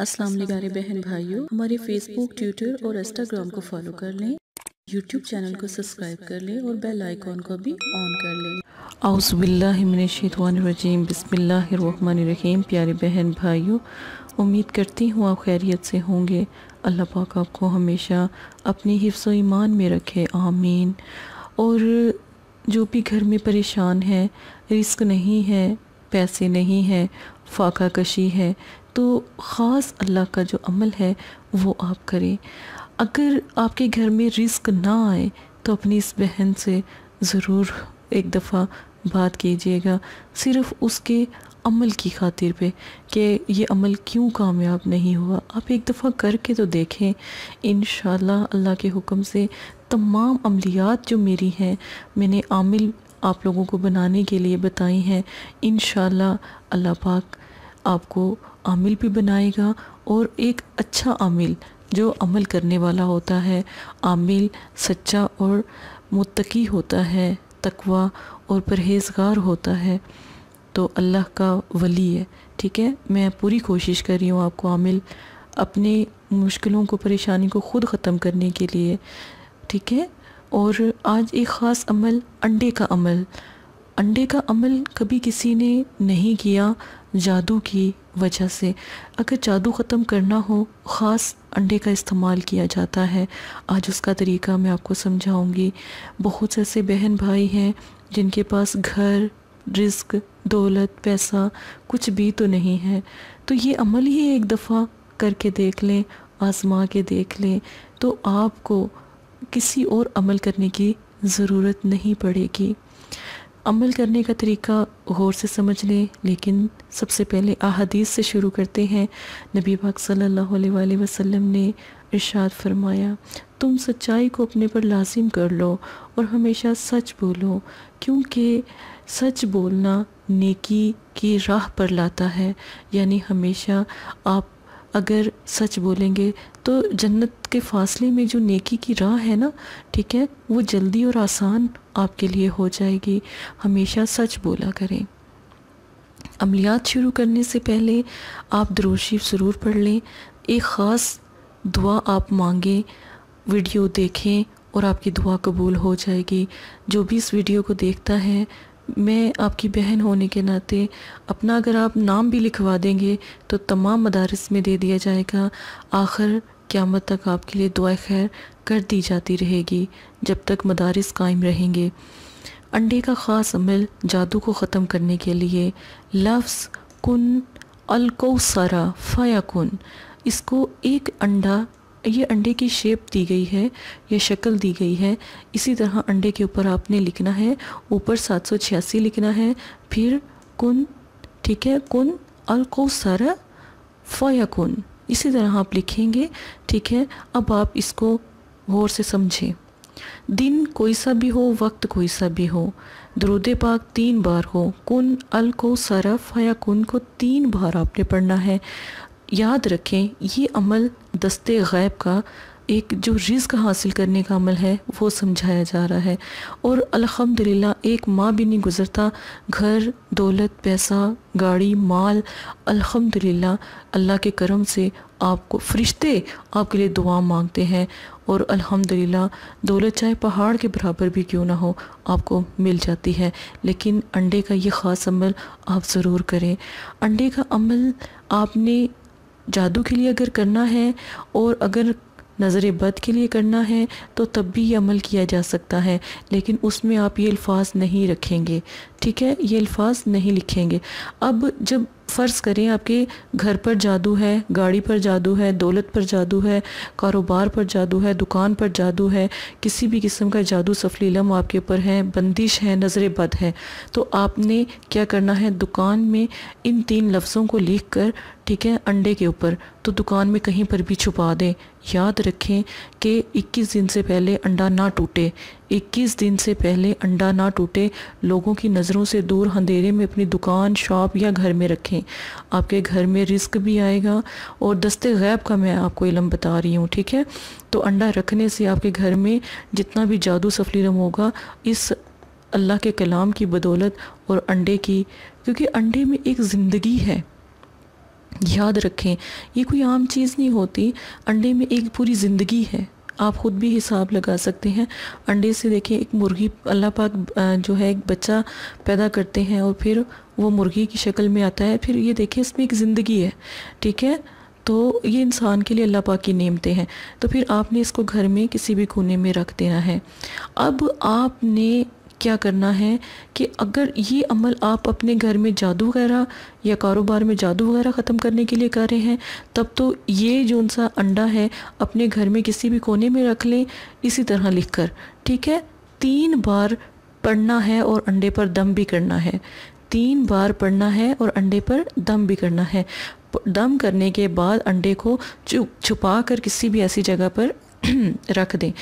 अस्सलाम वालेकुम बहन भाइयों हमारे फेसबुक ट्विटर और इंस्टाग्राम को फॉलो कर लें यूट्यूब चैनल को सब्सक्राइब कर लें और बेल आइकॉन को भी ऑन कर लें आउज़बिल्लिमिनशैतवानरजीम बिसमीम प्यारे बहन भाइयों उम्मीद करती हूँ आप खैरियत से होंगे अल्लाह पाक आपको हमेशा अपने हिफ्स ईमान में रखे आमीन और जो भी घर में परेशान है रिस्क नहीं है पैसे नहीं है फाका कशी है तो ख़ास अल्लाह का जो अमल है वो आप करें अगर आपके घर में रिस्क ना आए तो अपनी इस बहन से ज़रूर एक दफ़ा बात कीजिएगा सिर्फ उसके अमल की खातिर पे कि ये अमल क्यों कामयाब नहीं हुआ आप एक दफ़ा करके तो देखें इन अल्लाह के हुक्म से तमाम अमलियात जो मेरी हैं मैंने आमिल आप लोगों को बनाने के लिए बताई हैं इन अल्लाह पाक आपको आमिल भी बनाएगा और एक अच्छा आमिल जो अमल करने वाला होता है आमिल सच्चा और मुतकी होता है तकवा और परहेजगार होता है तो अल्लाह का वली है ठीक है मैं पूरी कोशिश कर रही हूँ आपको आमिल अपने मुश्किलों को परेशानी को ख़ुद ख़त्म करने के लिए ठीक है और आज एक ख़ास अमल अंडे का अमल अंडे का अमल कभी किसी ने नहीं किया जादू की वजह से अगर जादू ख़त्म करना हो ख़ास अंडे का इस्तेमाल किया जाता है आज उसका तरीका मैं आपको समझाऊंगी बहुत से ऐसे बहन भाई हैं जिनके पास घर रिस्क दौलत पैसा कुछ भी तो नहीं है तो ये अमल ही एक दफ़ा करके देख लें आजमा के देख लें तो आपको किसी और अमल करने की ज़रूरत नहीं पड़ेगी अमल करने का तरीका गौर से समझ लें लेकिन सबसे पहले अहदीस से शुरू करते हैं नबी पाक सल्लल्लाहु अलैहि वसल्लम ने इरशाद फरमाया तुम सच्चाई को अपने पर लाजिम कर लो और हमेशा सच बोलो क्योंकि सच बोलना नेकी की राह पर लाता है यानी हमेशा आप अगर सच बोलेंगे तो जन्नत के फासले में जो नेकी की राह है ना ठीक है वो जल्दी और आसान आपके लिए हो जाएगी हमेशा सच बोला करें अमलियात शुरू करने से पहले आप दरोशीफ ज़रूर पढ़ लें एक ख़ास दुआ आप मांगें वीडियो देखें और आपकी दुआ कबूल हो जाएगी जो भी इस वीडियो को देखता है मैं आपकी बहन होने के नाते अपना अगर आप नाम भी लिखवा देंगे तो तमाम मदारस में दे दिया जाएगा आखिर क़्यामत तक आपके लिए दुआ खैर कर दी जाती रहेगी जब तक मदारस कायम रहेंगे अंडे का ख़ास अमल जादू को ख़त्म करने के लिए लफ्ज़ कन अलकोसरा कन इसको एक अंडा ये अंडे की शेप दी गई है या शक्ल दी गई है इसी तरह अंडे के ऊपर आपने लिखना है ऊपर सात सौ छियासी लिखना है फिर कन ठीक है कन अलकोसरा कन इसी तरह आप लिखेंगे ठीक है अब आप इसको गौर से समझें दिन कोई सा भी हो वक्त कोई सा भी हो दरुद पाक तीन बार हो कुन अल को सरफ या कुन को तीन बार आपने पढ़ना है याद रखें ये अमल दस्ते गैब का एक जो रिज्क हासिल करने का अमल है वो समझाया जा रहा है और अल्हम्दुलिल्लाह एक माँ भी नहीं गुज़रता घर दौलत पैसा गाड़ी माल अल्हम्दुलिल्लाह अल्लाह के करम से आपको फरिश्ते आपके लिए दुआ मांगते हैं और अल्हम्दुलिल्लाह दौलत चाहे पहाड़ के बराबर भी क्यों ना हो आपको मिल जाती है लेकिन अंडे का ये ख़ास अमल आप ज़रूर करें अंडे का अमल आपने जादू के लिए अगर करना है और अगर नज़र बद के लिए करना है तो तब भी ये अमल किया जा सकता है लेकिन उसमें आप ये अल्फाज नहीं रखेंगे ठीक है ये अल्फाज नहीं लिखेंगे अब जब फ़र्ज़ करें आपके घर पर जादू है गाड़ी पर जादू है दौलत पर जादू है कारोबार पर जादू है दुकान पर जादू है किसी भी किस्म का जादू सफलीलम आपके ऊपर है बंदिश है नज़र बद है तो आपने क्या करना है दुकान में इन तीन लफ्ज़ों को लिख कर ठीक है अंडे के ऊपर तो दुकान में कहीं पर भी छुपा दें याद रखें कि 21 दिन से पहले अंडा ना टूटे 21 दिन से पहले अंडा ना टूटे लोगों की नज़रों से दूर अंधेरे में अपनी दुकान शॉप या घर में रखें आपके घर में रिस्क भी आएगा और दस्ते गैब का मैं आपको इलम बता रही हूँ ठीक है तो अंडा रखने से आपके घर में जितना भी जादू सफलीरम होगा इस अल्लाह के कलाम की बदौलत और अंडे की क्योंकि अंडे में एक ज़िंदगी है याद रखें ये कोई आम चीज़ नहीं होती अंडे में एक पूरी ज़िंदगी है आप ख़ुद भी हिसाब लगा सकते हैं अंडे से देखें एक मुर्गी अल्लाह पाक जो है एक बच्चा पैदा करते हैं और फिर वो मुर्गी की शक्ल में आता है फिर ये देखें इसमें एक ज़िंदगी है ठीक है तो ये इंसान के लिए अल्लाह पाक की नियमते हैं तो फिर आपने इसको घर में किसी भी कोने में रख देना है अब आपने क्या करना है कि अगर ये अमल आप अपने घर में जादू वगैरह या कारोबार में जादू वगैरह ख़त्म करने के लिए कर रहे हैं तब तो ये जो सा अंडा है अपने घर में किसी भी कोने में रख लें इसी तरह लिख कर ठीक है तीन बार पढ़ना है और अंडे पर दम भी करना है तीन बार पढ़ना है और अंडे पर दम भी करना है दम करने के बाद अंडे को छुपा कर किसी भी ऐसी जगह पर रख दें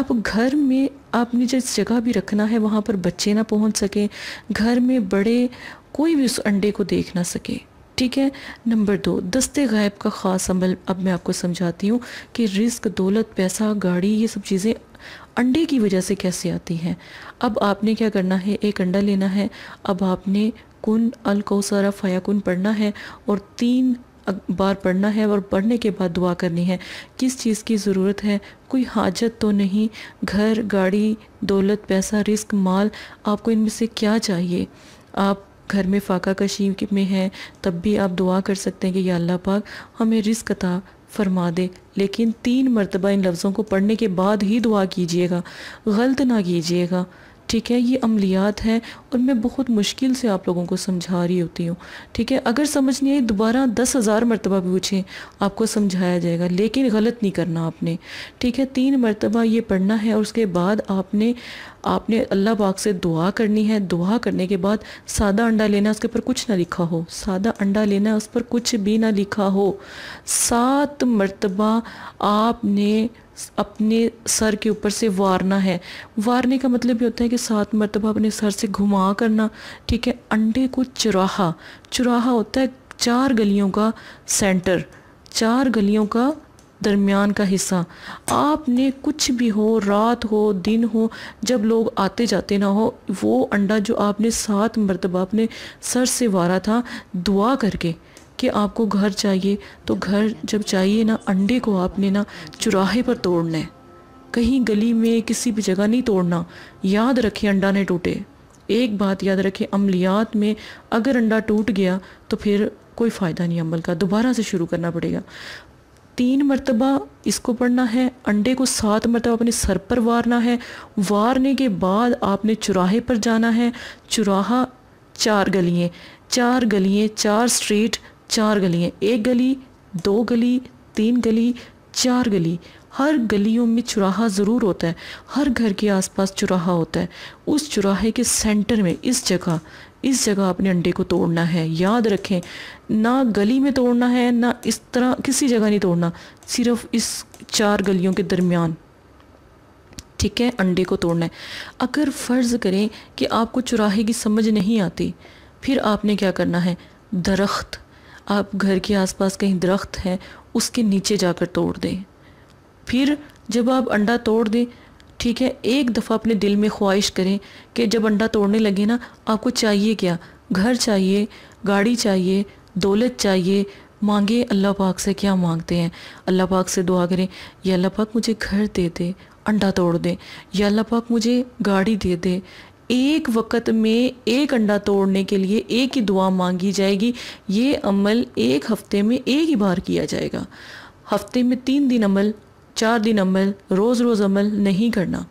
अब घर में आपने जिस जगह भी रखना है वहाँ पर बच्चे ना पहुँच सकें घर में बड़े कोई भी उस अंडे को देख ना सके ठीक है नंबर दो दस्ते गायब का ख़ास अमल अब मैं आपको समझाती हूँ कि रिस्क दौलत पैसा गाड़ी ये सब चीज़ें अंडे की वजह से कैसे आती हैं अब आपने क्या करना है एक अंडा लेना है अब आपने कुन अल कौसरा फ़याकुन पढ़ना है और तीन बार पढ़ना है और पढ़ने के बाद दुआ करनी है किस चीज़ की ज़रूरत है कोई हाजत तो नहीं घर गाड़ी दौलत पैसा रिस्क माल आपको इनमें से क्या चाहिए आप घर में फाका कशी में हैं तब भी आप दुआ कर सकते हैं कि या अल्लाह पाक हमें रिस्क था फरमा दे लेकिन तीन मरतबा इन लफ्ज़ों को पढ़ने के बाद ही दुआ कीजिएगा गलत ना कीजिएगा ठीक है ये अमलियात हैं और मैं बहुत मुश्किल से आप लोगों को समझा रही होती हूँ ठीक है अगर समझ नहीं आई दोबारा दस हज़ार मरतबा पूछें आपको समझाया जाएगा लेकिन गलत नहीं करना आपने ठीक है तीन मरतबा ये पढ़ना है और उसके बाद आपने आपने अल्लाह पाक से दुआ करनी है दुआ करने के बाद सादा अंडा लेना उसके ऊपर कुछ ना लिखा हो सादा अंडा लेना उस पर कुछ भी ना लिखा हो सात मरतबा आपने अपने सर के ऊपर से वारना है वारने का मतलब ये होता है कि सात मरतबा अपने सर से घुमा करना ठीक है अंडे को चुराहा चुराहा होता है चार गलियों का सेंटर चार गलियों का दरमियान का हिस्सा आपने कुछ भी हो रात हो दिन हो जब लोग आते जाते ना हो वो अंडा जो आपने सात मरतबा अपने सर से वारा था दुआ करके कि आपको घर चाहिए तो घर जब चाहिए ना अंडे को आपने ना चुराहे पर तोड़ना है कहीं गली में किसी भी जगह नहीं तोड़ना याद रखें अंडा ने टूटे एक बात याद रखें अमलियात में अगर अंडा टूट गया तो फिर कोई फ़ायदा नहीं अमल का दोबारा से शुरू करना पड़ेगा तीन मरतबा इसको पढ़ना है अंडे को सात मरतबा अपने सर पर वारना है वारने के बाद आपने चुराहे पर जाना है चुराहा चार गलियाँ चार गलियाँ चार स्ट्रीट चार गली हैं एक गली दो गली तीन गली चार गली हर गलियों में चुराहा ज़रूर होता है हर घर के आसपास चुराहा होता है उस चुराहे के सेंटर में इस जगह इस जगह अपने अंडे को तोड़ना है याद रखें ना गली में तोड़ना है ना इस तरह किसी जगह नहीं तोड़ना सिर्फ इस चार गलियों के दरमियान ठीक है अंडे को तोड़ना है अगर फ़र्ज़ करें कि आपको चुराहे की समझ नहीं आती फिर आपने क्या करना है दरख्त आप घर के आसपास कहीं दरख्त है उसके नीचे जाकर तोड़ दें फिर जब आप अंडा तोड़ दें ठीक है एक दफ़ा अपने दिल में ख्वाहिश करें कि जब अंडा तोड़ने लगे ना आपको चाहिए क्या घर चाहिए गाड़ी चाहिए दौलत चाहिए मांगे अल्लाह पाक से क्या मांगते हैं अल्लाह पाक से दुआ करें या अल्लाह पाक मुझे घर दे दे अंडा तोड़ दे या अल्लाह पाक मुझे गाड़ी दे दे एक वक़्त में एक अंडा तोड़ने के लिए एक ही दुआ मांगी जाएगी ये अमल एक हफ़्ते में एक ही बार किया जाएगा हफ्ते में तीन दिन अमल चार दिन अमल रोज़ रोज़ अमल नहीं करना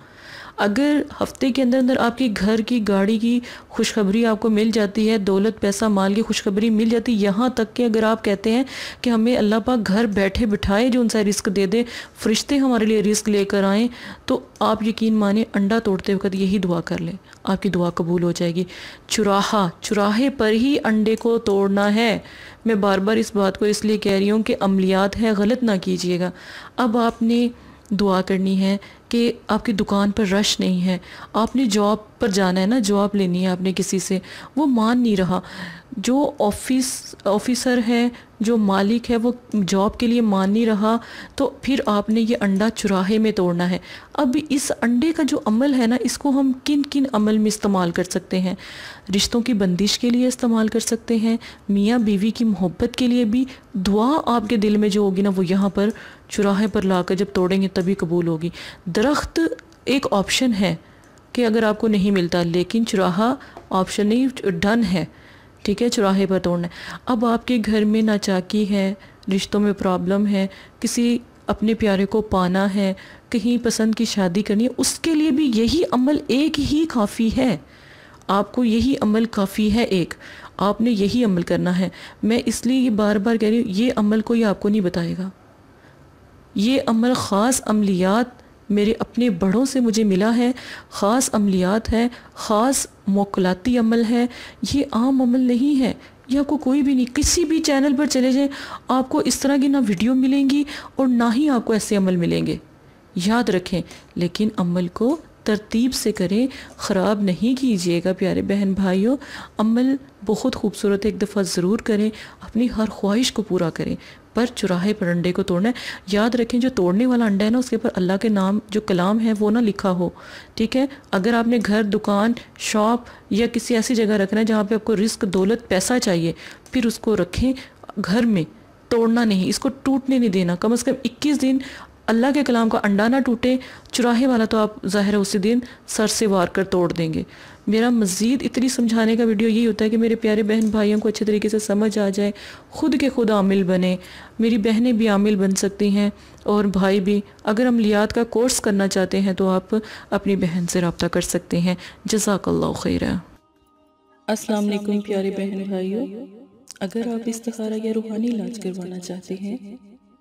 अगर हफ्ते के अंदर अंदर आपकी घर की गाड़ी की खुशखबरी आपको मिल जाती है दौलत पैसा माल की खुशखबरी मिल जाती है यहाँ तक कि अगर आप कहते हैं कि हमें अल्लाह पाक घर बैठे बिठाए जो उनसे रिस्क दे दे फरिश्ते हमारे लिए रिस्क लेकर आएँ तो आप यकीन माने अंडा तोड़ते वक्त यही दुआ कर लें आपकी दुआ कबूल हो जाएगी चुराहा चुराहे पर ही अंडे को तोड़ना है मैं बार बार इस बात को इसलिए कह रही हूँ कि अमलियात है गलत ना कीजिएगा अब आपने दुआ करनी है कि आपकी दुकान पर रश नहीं है आपने जॉब पर जाना है ना जॉब लेनी है आपने किसी से वो मान नहीं रहा जो ऑफिस ऑफिसर है जो मालिक है वो जॉब के लिए मान नहीं रहा तो फिर आपने ये अंडा चुराहे में तोड़ना है अब इस अंडे का जो अमल है ना इसको हम किन किन अमल में इस्तेमाल कर सकते हैं रिश्तों की बंदिश के लिए इस्तेमाल कर सकते हैं मियाँ बीवी की मोहब्बत के लिए भी दुआ आपके दिल में जो होगी ना वो यहाँ पर चुराहे पर ला कर जब तोड़ेंगे तभी कबूल होगी दरख्त एक ऑप्शन है कि अगर आपको नहीं मिलता लेकिन चुराहा ऑप्शन नहीं डन है ठीक है चौराहे पर तोड़ना है अब आपके घर में नाचाकी है रिश्तों में प्रॉब्लम है किसी अपने प्यारे को पाना है कहीं पसंद की शादी करनी है उसके लिए भी यही अमल एक ही काफ़ी है आपको यही अमल काफ़ी है एक आपने यही अमल करना है मैं इसलिए ये बार बार कह रही हूँ ये अमल कोई आपको नहीं बताएगा ये अमल ख़ास अमलियात मेरे अपने बड़ों से मुझे मिला है ख़ास अमलियात है ख़ास मोकलाती अमल है ये आम अमल नहीं है ये आपको कोई भी नहीं किसी भी चैनल पर चले जाएं आपको इस तरह की ना वीडियो मिलेंगी और ना ही आपको ऐसे अमल मिलेंगे याद रखें लेकिन अमल को तरतीब से करें ख़राब नहीं कीजिएगा प्यारे बहन भाइयों अमल बहुत खूबसूरत है एक दफ़ा ज़रूर करें अपनी हर ख्वाहिश को पूरा करें पर चुराहे पर अंडे को तोड़ना है याद रखें जो तोड़ने वाला अंडा है ना उसके ऊपर अल्लाह के नाम जो कलाम है वो ना लिखा हो ठीक है अगर आपने घर दुकान शॉप या किसी ऐसी जगह रखना है जहाँ पे आपको रिस्क दौलत पैसा चाहिए फिर उसको रखें घर में तोड़ना नहीं इसको टूटने नहीं देना कम से कम 21 दिन अल्लाह के कलाम का अंडा ना टूटे चुराहे वाला तो आप ज़ाहिर उसी दिन सर से वार कर तोड़ देंगे मेरा मज़ीद इतनी समझाने का वीडियो यही होता है कि मेरे प्यारे बहन भाइयों को अच्छे तरीके से समझ आ जाए ख़ुद के खुद आमिल बने मेरी बहनें भी आमिल बन सकती हैं और भाई भी अगर अमलियात का कोर्स करना चाहते हैं तो आप अपनी बहन से रबता कर सकते हैं जजाकल्ला खैर असलकुम प्यारे बहन भाइयों अगर आप इस या रूहानी इलाज करवाना चाहते हैं